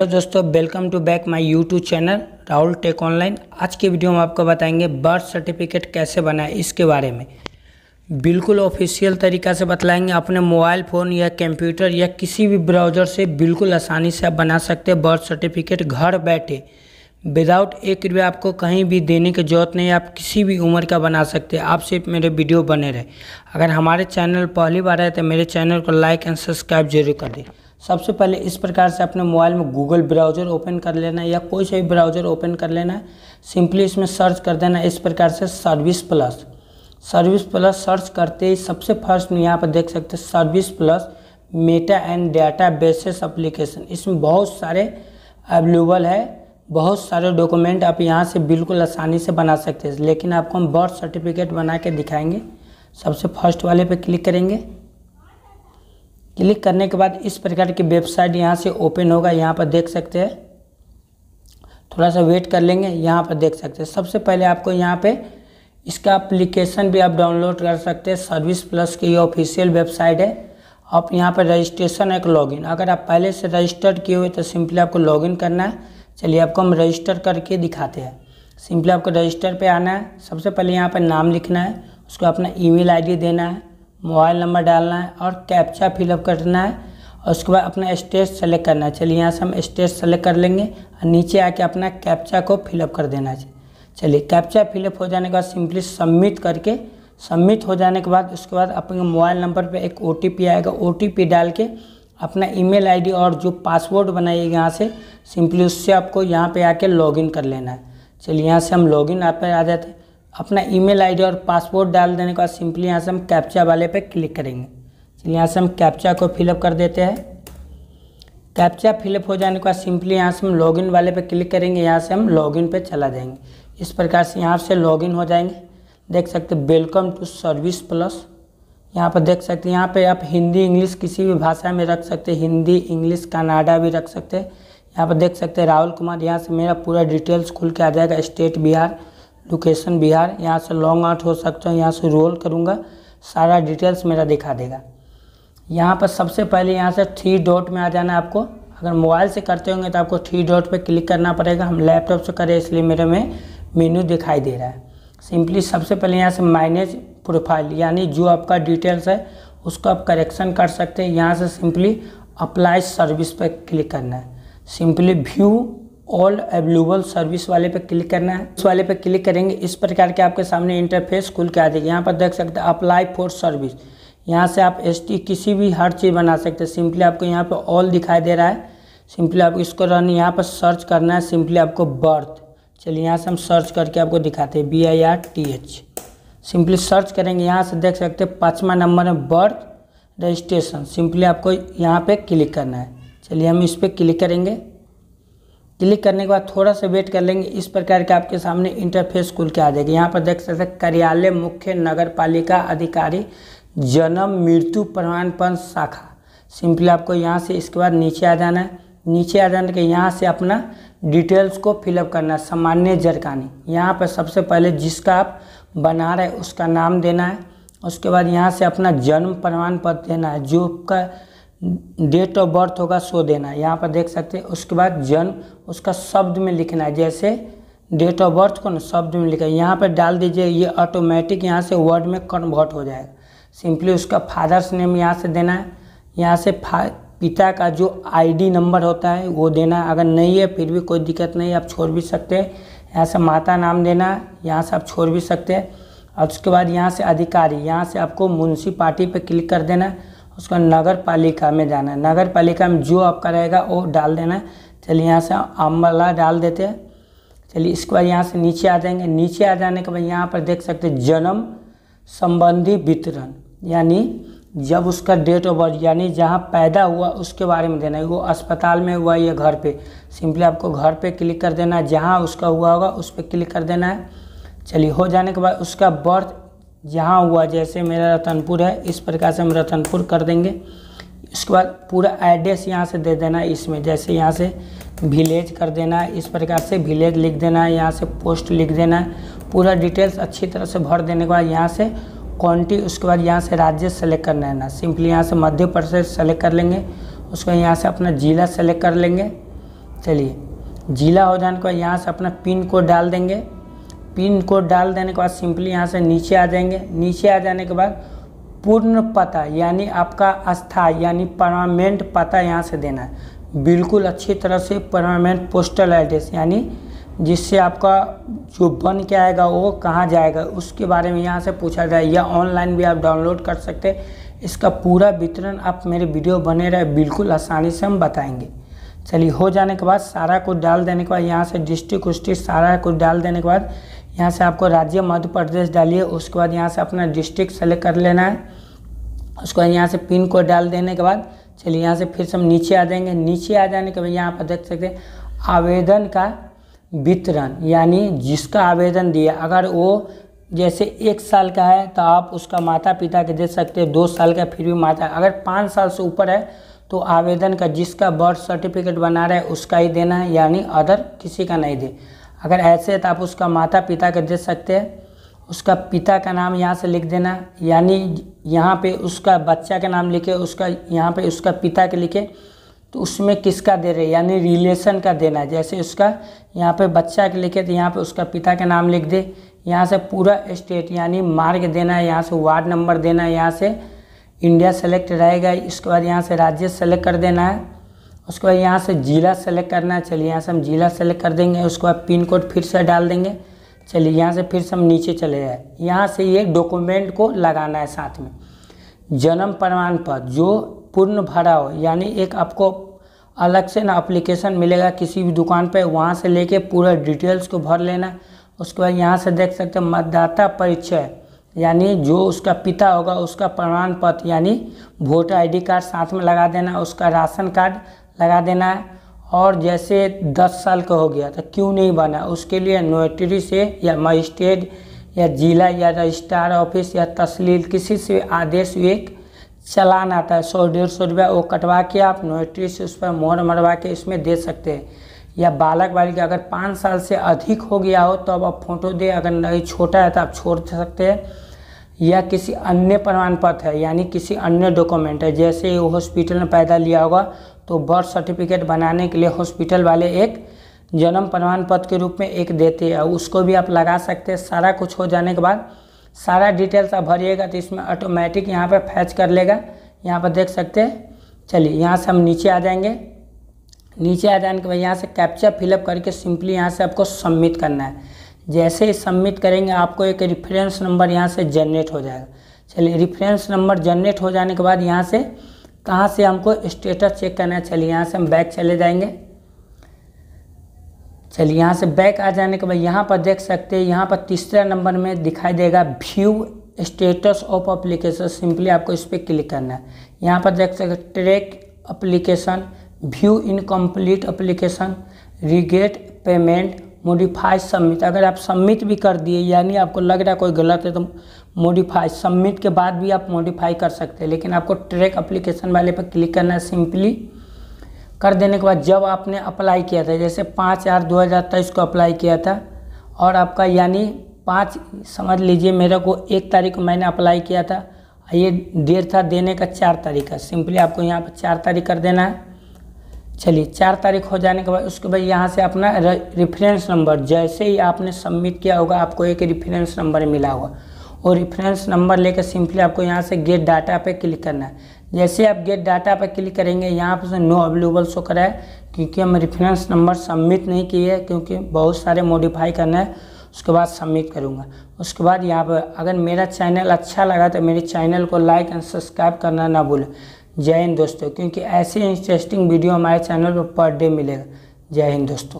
तो दोस्तों welcome to back my YouTube channel Rahul tech online आज के वीडियो में आपको बताएंगे बर्थ सर्टिफिकेट कैसे बनाए इसके बारे में बिल्कुल ऑफिशियल तरीका से बतलाएंगे अपने मोबाइल फ़ोन या कंप्यूटर या किसी भी ब्राउज़र से बिल्कुल आसानी से आप बना सकते हैं बर्थ सर्टिफिकेट घर बैठे विदाउट एक रुपया आपको कहीं भी देने की जरूरत नहीं आप किसी भी उम्र का बना सकते हैं आप सिर्फ मेरे वीडियो बने रहे अगर हमारे चैनल पहली बार आए तो मेरे चैनल को लाइक एंड सब्सक्राइब जरूर कर दें सबसे पहले इस प्रकार से अपने मोबाइल में गूगल ब्राउज़र ओपन कर लेना है या कोई से भी ब्राउज़र ओपन कर लेना है सिंपली इसमें सर्च कर देना इस प्रकार से service plus service plus search करते ही सबसे फर्स्ट में यहाँ पर देख सकते हैं service plus meta and data basis application इसमें बहुत सारे अवेलेबल है बहुत सारे डॉक्यूमेंट आप यहाँ से बिल्कुल आसानी से बना सकते हैं लेकिन आपको हम बर्थ सर्टिफिकेट बना के दिखाएंगे सबसे फर्स्ट वाले पे क्लिक करेंगे क्लिक करने के बाद इस प्रकार की वेबसाइट यहाँ से ओपन होगा यहाँ पर देख सकते हैं थोड़ा सा वेट कर लेंगे यहाँ पर देख सकते हैं सबसे पहले आपको यहाँ पे इसका एप्लीकेशन भी आप डाउनलोड कर सकते हैं सर्विस प्लस की ये ऑफिशियल वेबसाइट है आप यहाँ पर रजिस्ट्रेशन एक लॉगिन अगर आप पहले से रजिस्टर किए हुए तो सिंपली आपको लॉगिन करना है चलिए आपको हम रजिस्टर करके दिखाते हैं सिंपली आपको रजिस्टर पर आना है सबसे पहले यहाँ पर नाम लिखना है उसको अपना ई मेल देना है मोबाइल नंबर डालना है और कैप्चा फिलअप करना है और उसके बाद अपना स्टेज सेलेक्ट करना है चलिए यहाँ से हम स्टेज सेलेक्ट कर लेंगे और नीचे आके अपना कैप्चा को फिलअप कर देना है चलिए कैप्चा फिलअप हो जाने के बाद सिंपली सबमिट करके सबमिट हो जाने के बाद उसके बाद अपने मोबाइल नंबर पर एक ओ आएगा ओ डाल के अपना ईमेल आईडी और जो पासवर्ड बनाइएगा यहाँ से सिंपली उससे आपको यहाँ पे आके लॉगिन कर लेना है चलिए यहाँ से हम लॉगिन आप आ जाते हैं अपना ईमेल आईडी और पासवर्ड डाल देने के बाद सिंपली यहाँ से हम कैप्चा वाले पे क्लिक करेंगे चलिए यहाँ से हम कैप्चा को फिलअप कर देते हैं कैप्चा फिलअप हो जाने के बाद सिंपली यहाँ से हम लॉगिन वाले पे क्लिक करेंगे यहाँ से हम लॉगिन पे चला जाएंगे इस प्रकार से यहाँ से लॉगिन हो जाएंगे देख सकते वेलकम टू सर्विस प्लस यहाँ पर देख सकते यहाँ पर आप हिंदी इंग्लिश किसी भी भाषा में रख सकते हिंदी इंग्लिश कनाडा भी रख सकते यहाँ पर देख सकते राहुल कुमार यहाँ से मेरा पूरा डिटेल्स खुल के आ जाएगा स्टेट बिहार लोकेशन बिहार यहाँ से लॉन्ग आउट हो सकते हो यहाँ से रोल करूँगा सारा डिटेल्स मेरा दिखा देगा यहाँ पर सबसे पहले यहाँ से थ्री डॉट में आ जाना है आपको अगर मोबाइल से करते होंगे तो आपको थ्री डॉट पे क्लिक करना पड़ेगा हम लैपटॉप से करें इसलिए मेरे में मेन्यू दिखाई दे रहा है सिंपली सबसे पहले यहाँ से माइनेज प्रोफाइल यानी जो आपका डिटेल्स है उसको आप करेक्शन कर सकते हैं यहाँ से सिंपली अप्लाई सर्विस पर क्लिक करना है simply view all available service वाले पे क्लिक करना है इस वाले पे क्लिक करेंगे इस प्रकार के आपके सामने इंटरफेस खुल के आ जाएगी यहाँ पर देख सकते हैं अप्लाई फॉर सर्विस यहाँ से आप एस किसी भी हर चीज़ बना सकते हैं सिंपली आपको यहाँ पर ऑल दिखाई दे रहा है सिंपली आप इसको रन यहाँ पर सर्च करना है सिंपली आपको बर्थ चलिए यहाँ से हम सर्च करके आपको दिखाते हैं B I R T H simply search करेंगे यहाँ से देख सकते हैं पाँचवा नंबर है बर्थ रजिस्ट्रेशन सिंपली आपको यहाँ पे क्लिक करना है चलिए हम इस पर क्लिक करेंगे क्लिक करने के बाद थोड़ा सा वेट कर लेंगे इस प्रकार के आपके सामने इंटरफेस खुल के आ जाएगा यहाँ पर देख सकते हैं कार्यालय मुख्य नगर पालिका अधिकारी जन्म मृत्यु प्रमाण पत्र शाखा सिंपली आपको यहाँ से इसके बाद नीचे आ जाना है नीचे आ जाने के यहाँ से अपना डिटेल्स को फिलअप करना है सामान्य जरकानी यहाँ पर सबसे पहले जिसका आप बना रहे उसका नाम देना है उसके बाद यहाँ से अपना जन्म प्रमाण पत्र देना है जो आपका डेट ऑफ बर्थ होगा सो देना है यहाँ पर देख सकते हैं उसके बाद जन्म उसका शब्द में लिखना है जैसे डेट ऑफ बर्थ को ना शब्द में लिखा है यहाँ पर डाल दीजिए ये ऑटोमेटिक यहाँ से वर्ड में कन्वर्ट हो जाएगा सिंपली उसका फादर्स नेम यहाँ से देना है यहाँ से फा पिता का जो आईडी नंबर होता है वो देना है अगर नहीं है फिर भी कोई दिक्कत नहीं आप छोड़ भी सकते हैं यहाँ से माता नाम देना है यहाँ से आप छोड़ भी सकते हैं और उसके बाद यहाँ से अधिकारी यहाँ से आपको म्यूनसिपाली पर क्लिक कर देना उसका नगर पालिका में जाना है नगर पालिका में जो आपका रहेगा वो डाल देना है चलिए यहाँ से अम्बला डाल देते हैं चलिए इसके बाद यहाँ से नीचे आ जाएंगे नीचे आ जाने के बाद यहाँ पर देख सकते हैं जन्म संबंधी वितरण यानी जब उसका डेट ऑफ बर्थ यानी जहाँ पैदा हुआ उसके बारे में देना है वो अस्पताल में हुआ या घर पे सिंपली आपको घर पे क्लिक कर देना है जहाँ उसका हुआ होगा उस पर क्लिक कर देना है चलिए हो जाने के बाद उसका बर्थ यहाँ हुआ जैसे मेरा रतनपुर है इस प्रकार से हम रतनपुर कर देंगे उसके बाद पूरा एड्रेस यहाँ से दे देना है इसमें जैसे यहाँ से विलेज कर देना है इस प्रकार से विलेज लिख देना है यहाँ से पोस्ट लिख देना है पूरा डिटेल्स अच्छी तरह से भर देने के बाद यहाँ से क्वान्टी उसके बाद यहाँ से राज्य सेलेक्ट करना है ना सिंपली यहाँ से मध्य प्रदेश सेलेक्ट कर लेंगे उसके बाद यहाँ से अपना ज़िला सेलेक्ट कर लेंगे चलिए ज़िला हो जाने के बाद यहाँ से अपना पिन कोड डाल देंगे पिन कोड डाल देने के बाद सिंपली यहाँ से नीचे आ जाएंगे नीचे आ जाने के बाद पूर्ण पता यानी आपका स्थायी यानी परमानेंट पता यहाँ से देना है बिल्कुल अच्छी तरह से परमानेंट पोस्टल एड्रेस यानी जिससे आपका जो बन के आएगा वो कहाँ जाएगा उसके बारे में यहाँ से पूछा जाए या ऑनलाइन भी आप डाउनलोड कर सकते हैं इसका पूरा वितरण आप मेरे वीडियो बने रहे बिल्कुल आसानी से हम बताएंगे चलिए हो जाने के बाद सारा कुछ डाल देने के बाद यहाँ से डिस्ट्रिक्ट उस्ट्रिक्ट सारा कुछ डाल देने के बाद यहाँ से आपको राज्य मध्य प्रदेश डालिए उसके बाद यहाँ से अपना डिस्ट्रिक्ट सेलेक्ट कर लेना है उसके बाद यहाँ से पिन कोड डाल देने के बाद चलिए यहाँ से फिर से हम नीचे आ जाएंगे नीचे आ जाने के बाद यहाँ पर देख सकते हैं आवेदन का वितरण यानी जिसका आवेदन दिया अगर वो जैसे एक साल का है तो आप उसका माता पिता के दे सकते हैं दो साल का फिर भी माता अगर पाँच साल से ऊपर है तो आवेदन का जिसका बर्थ सर्टिफिकेट बना रहा है उसका ही देना है यानी अदर किसी का नहीं दे अगर ऐसे है तो आप उसका माता पिता का दे सकते हैं उसका पिता का नाम यहाँ से लिख देना यानी यहाँ पे उसका बच्चा का नाम लिखे उसका यहाँ पे उसका पिता के लिखे तो उसमें किसका दे रहे यानी रिलेशन का देना जैसे उसका यहाँ पे बच्चा के लिखे तो यहाँ पे उसका पिता का नाम लिख दे यहाँ से पूरा स्टेट यानी मार्ग देना है यहाँ से वार्ड नंबर देना है यहाँ से इंडिया सेलेक्ट रहेगा इसके बाद यहाँ से राज्य सेलेक्ट कर देना है उसके बाद यहाँ से ज़िला सेलेक्ट करना है चलिए यहाँ से हम ज़िला सेलेक्ट कर देंगे उसके बाद पिन कोड फिर से डाल देंगे चलिए यहाँ से फिर से हम नीचे चले जाए यहाँ से ये डॉक्यूमेंट को लगाना है साथ में जन्म प्रमाण पत्र जो पूर्ण भरा हो यानी एक आपको अलग से ना अप्लीकेशन मिलेगा किसी भी दुकान पर वहाँ से लेके पूरा डिटेल्स को भर लेना उसके बाद यहाँ से देख सकते हैं मतदाता परिचय यानी जो उसका पिता होगा उसका प्रमाण पत्र यानी वोटर आईडी कार्ड साथ में लगा देना उसका राशन कार्ड लगा देना है और जैसे 10 साल का हो गया तो क्यों नहीं बना उसके लिए नोटरी से या मजिस्ट्रेट या जिला या रजिस्ट्रार ऑफिस या तस्लील किसी से आदेश एक चलान आता है सौ डेढ़ सौ रुपया वो कटवा के आप नोटरी से उस पर मोहर मरवा के इसमें दे सकते हैं या बालक बालिका अगर पाँच साल से अधिक हो गया हो तो अब आप फोटो दे अगर नहीं छोटा है तो आप छोड़ सकते हैं या किसी अन्य प्रमाण पत्र है यानी किसी अन्य डॉक्यूमेंट है जैसे हॉस्पिटल में पैदा लिया होगा तो बर्थ सर्टिफिकेट बनाने के लिए हॉस्पिटल वाले एक जन्म प्रमाण पत्र के रूप में एक देते हैं उसको भी आप लगा सकते हैं सारा कुछ हो जाने के बाद सारा डिटेल्स आप भरिएगा तो इसमें ऑटोमेटिक यहाँ पर फैच कर लेगा यहाँ पर देख सकते हैं चलिए यहाँ से हम नीचे आ जाएंगे नीचे आ जाने के बाद यहाँ से कैप्चा फिलअप करके सिंपली यहाँ से आपको सबमिट करना है जैसे ही सबमिट करेंगे आपको एक रेफरेंस नंबर यहाँ से जनरेट हो जाएगा चलिए रेफरेंस नंबर जनरेट हो जाने के बाद यहाँ से कहाँ से हमको स्टेटस चेक करना है चलिए यहाँ से हम बैक चले जाएंगे चलिए यहाँ से बैक आ जाने के बाद यहाँ पर देख सकते हैं यहाँ पर तीसरा नंबर में दिखाई देगा view status of application simply आपको इस पर क्लिक करना है यहाँ पर देख सकते track application view incomplete application रिगेट पेमेंट मोडिफाई सबमिट अगर आप सबमिट भी कर दिए यानी आपको लग रहा है कोई गलत है तो मोडिफाई सबमिट के बाद भी आप मोडिफाई कर सकते हैं लेकिन आपको ट्रैक अप्लीकेशन वाले पर क्लिक करना है सिंपली कर देने के बाद जब आपने अप्लाई किया था जैसे पाँच चार दो हज़ार तेईस को अप्लाई किया था और आपका यानी पाँच समझ लीजिए मेरे को एक तारीख को मैंने अप्लाई किया था ये डेट था देने का चार तारीख का सिंपली आपको यहाँ पर चार तारीख कर देना है चलिए चार तारीख हो जाने के बाद उसके बाद यहाँ से अपना रेफरेंस नंबर जैसे ही आपने सबमिट किया होगा आपको एक रेफरेंस नंबर मिला होगा और रेफरेंस नंबर लेकर सिंपली आपको यहाँ से गेट डाटा पे क्लिक करना है जैसे आप गेट डाटा पर क्लिक करेंगे यहाँ पर नो अवेलेबल शो करा है क्योंकि हम रेफरेंस नंबर सबमिट नहीं किए हैं क्योंकि बहुत सारे मॉडिफाई करना है उसके बाद सबमिट करूँगा उसके बाद यहाँ पर अगर मेरा चैनल अच्छा लगा तो मेरे चैनल को लाइक एंड सब्सक्राइब करना ना भूलें जय हिंद दोस्तों क्योंकि ऐसे इंटरेस्टिंग वीडियो हमारे चैनल पर पर डे मिलेगा जय हिंद दोस्तों